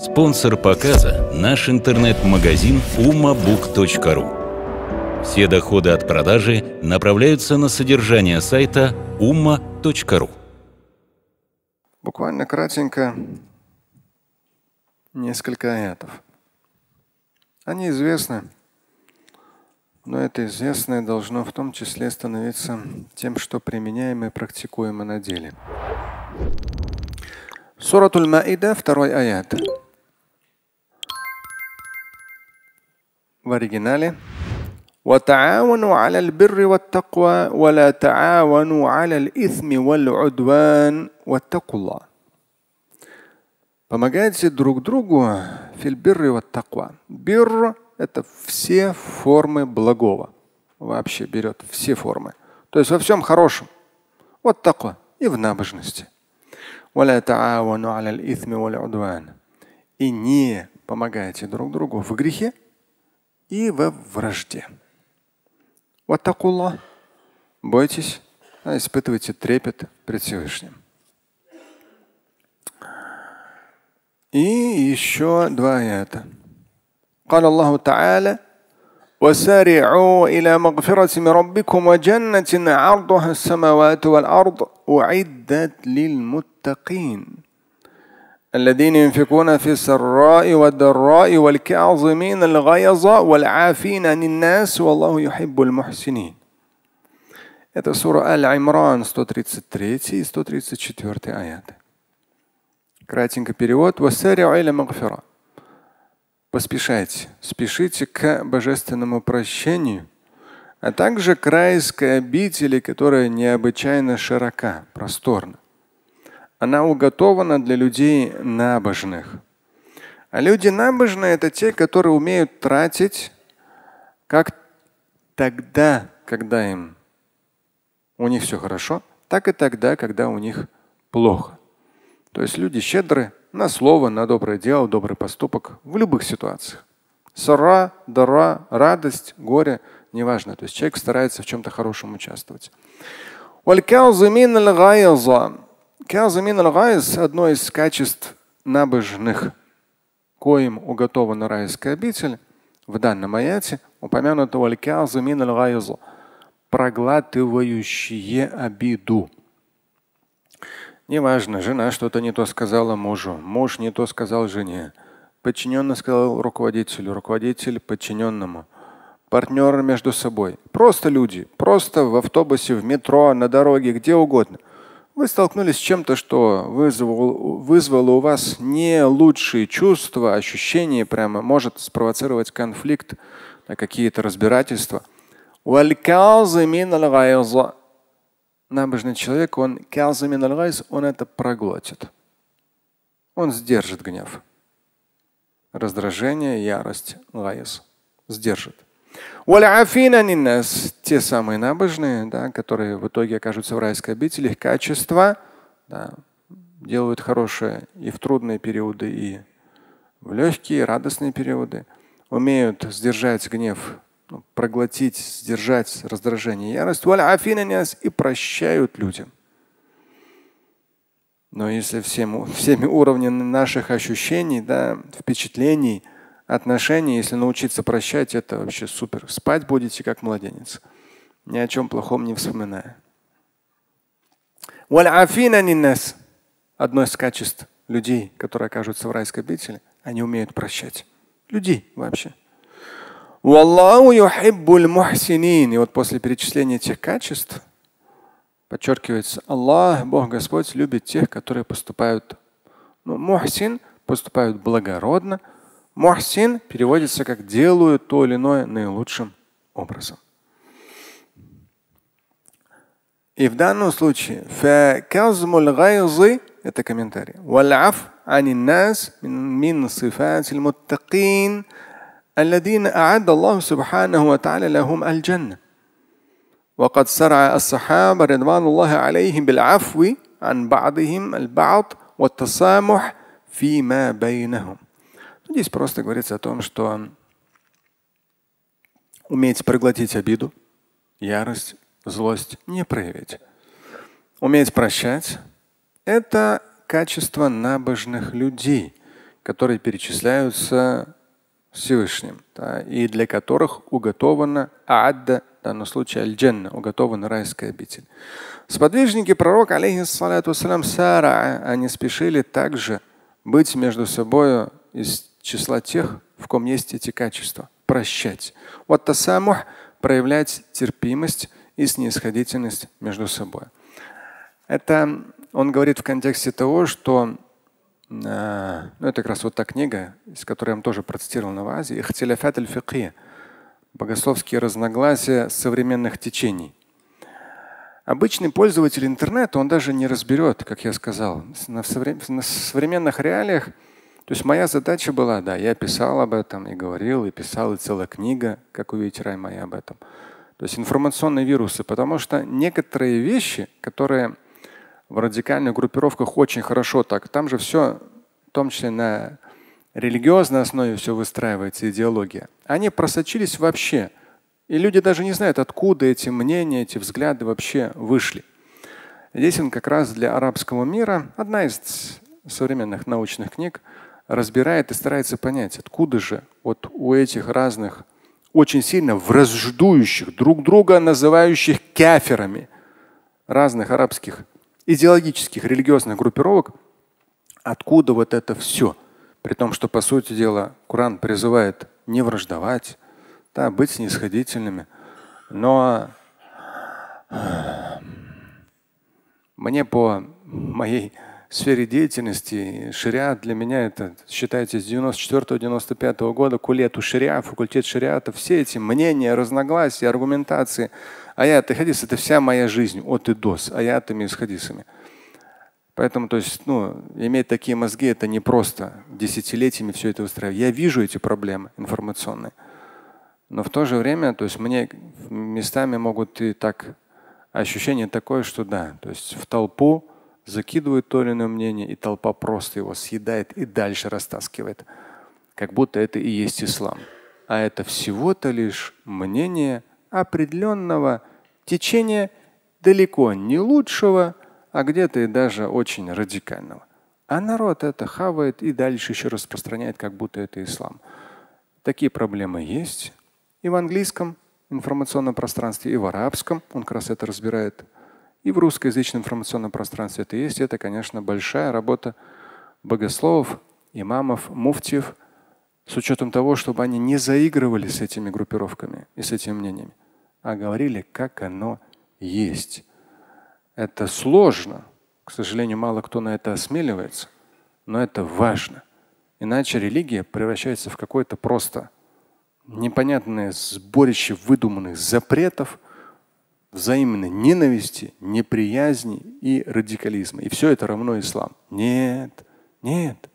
Спонсор показа – наш интернет-магазин umabook.ru. Все доходы от продажи направляются на содержание сайта umma.ru. Буквально кратенько несколько аятов. Они известны, но это известное должно в том числе становиться тем, что применяем и практикуем на деле. Суратуль Маида, второй аят. в оригинале. Помогайте друг другу фил бирри вот таква. Бирр – это все формы благого. Вообще берет все формы. То есть во всем хорошем. Вот такое. И в набожности. И не помогайте друг другу в грехе и во вражде. Ватакулла. Бойтесь, а испытывайте трепет пред Всевышним. И еще два аята. قال الله تعالى وسارعوا إلى مغفرة من ربكم وجنة عرضها السماوات والأرض أعدت للمتقين الذين ينفقون في السراء والضراء والكاظمين الغيظ والعافين عن الناس والله يحب المحسنين Это сура Аль-Имран 133 и 134 аяты. Кратенько перевод. Поспешайте, спешите к божественному прощению, а также к райской обители, которая необычайно широка, просторна она уготована для людей набожных. А люди набожные – это те, которые умеют тратить как тогда, когда им у них все хорошо, так и тогда, когда у них плохо. То есть люди щедры на слово, на доброе дело, добрый поступок в любых ситуациях. Сара, дара, радость, горе, неважно. То есть человек старается в чем-то хорошем участвовать. Кязамин Аль-Гайз одно из качеств набожных, коим уготована райская обитель, в данном аяте упомянутого Аль-Кязамин проглатывающие обиду. Неважно, жена что-то не то сказала мужу, муж не то сказал жене, подчиненный сказал руководителю, руководитель подчиненному, партнеры между собой. Просто люди, просто в автобусе, в метро, на дороге, где угодно – вы столкнулись с чем-то, что вызвало, вызвало у вас не лучшие чувства, ощущения, прямо может спровоцировать конфликт, какие-то разбирательства. Набожный человек, он он это проглотит. Он сдержит гнев. Раздражение, ярость, лайс. Сдержит. Те самые набожные, да, которые в итоге окажутся в райской обители, их качество да, делают хорошее и в трудные периоды, и в легкие, радостные периоды. Умеют сдержать гнев, ну, проглотить, сдержать раздражение, ярость. И прощают людям. Но если всем, всеми уровнями наших ощущений, да, впечатлений – отношения, если научиться прощать, это вообще супер. Спать будете как младенец, ни о чем плохом не вспоминая. Одно из качеств людей, которые окажутся в райской обители, они умеют прощать. Людей вообще. И вот после перечисления тех качеств подчеркивается, Аллах, Бог Господь, любит тех, которые поступают, ну, мухсин, поступают благородно – Мухсин переводится как «делаю то или иное наилучшим образом. И в данном случае это комментарий. الذين أعد الله سبحانه وتعالى لهم الجنة وقد سرع الصحابة رضوان الله عليهم بالعفو عن بعضهم البعض والتسامح فيما بينهم Здесь просто говорится о том, что уметь проглотить обиду, ярость, злость, не проявить. Уметь прощать – это качество набожных людей, которые перечисляются Всевышним, да, и для которых уготована адда, в данном случае аль дженна уготована райская обитель. Сподвижники пророка, алейхиссалату Сара, они спешили также быть между собой из числа тех, в ком есть эти качества. Прощать. Вот тасамух – проявлять терпимость и снисходительность между собой. Это он говорит в контексте того, что э, ну, это как раз вот та книга, из которой я вам тоже процитировал на Азии, «Ихтиляфат аль-фикхи» – богословские разногласия современных течений. Обычный пользователь интернета, он даже не разберет, как я сказал, на, современных реалиях – то есть моя задача была, да, я писал об этом и говорил, и писал, и целая книга, как увидите, Рай моя об этом. То есть информационные вирусы, потому что некоторые вещи, которые в радикальных группировках очень хорошо так, там же все, в том числе на религиозной основе все выстраивается, идеология, они просочились вообще. И люди даже не знают, откуда эти мнения, эти взгляды вообще вышли. Здесь он как раз для арабского мира, одна из современных научных книг, разбирает и старается понять, откуда же вот у этих разных, очень сильно враждующих, друг друга называющих каферами разных арабских идеологических, религиозных группировок, откуда вот это все. При том, что, по сути дела, Коран призывает не враждовать, да, быть снисходительными. Но э, мне по моей сфере деятельности. Шариат для меня это, считайте, с 94-95 года кулету шариа, факультет шариата, все эти мнения, разногласия, аргументации. Аяты, хадис – это вся моя жизнь от и до с аятами и с хадисами. Поэтому, то есть, ну, иметь такие мозги, это не просто десятилетиями все это устраивать. Я вижу эти проблемы информационные. Но в то же время, то есть мне местами могут и так ощущение такое, что да, то есть в толпу закидывают то или иное мнение, и толпа просто его съедает и дальше растаскивает. Как будто это и есть ислам. А это всего-то лишь мнение определенного течения далеко не лучшего, а где-то и даже очень радикального. А народ это хавает и дальше еще распространяет, как будто это ислам. Такие проблемы есть и в английском информационном пространстве, и в арабском. Он как раз это разбирает и в русскоязычном информационном пространстве это есть. Это, конечно, большая работа богословов, имамов, муфтиев, с учетом того, чтобы они не заигрывали с этими группировками и с этими мнениями, а говорили, как оно есть. Это сложно. К сожалению, мало кто на это осмеливается, но это важно. Иначе религия превращается в какое-то просто непонятное сборище выдуманных запретов, взаимной ненависти, неприязни и радикализма. И все это равно ислам. Нет, нет.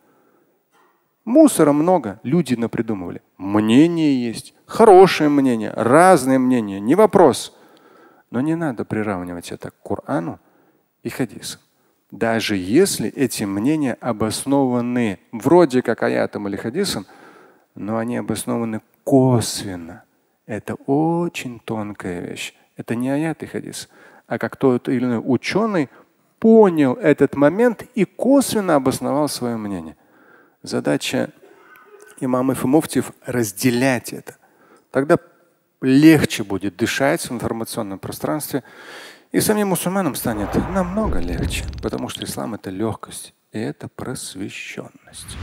Мусора много, люди напридумывали. Мнение есть, хорошее мнение, разные мнения, не вопрос. Но не надо приравнивать это к Корану и хадисам. Даже если эти мнения обоснованы вроде как аятом или хадисом, но они обоснованы косвенно. Это очень тонкая вещь. Это не аят и хадис. А как тот или иной ученый понял этот момент и косвенно обосновал свое мнение. Задача имамов и муфтиев разделять это. Тогда легче будет дышать в информационном пространстве. И самим мусульманам станет намного легче, потому что ислам – это легкость, и это просвещенность.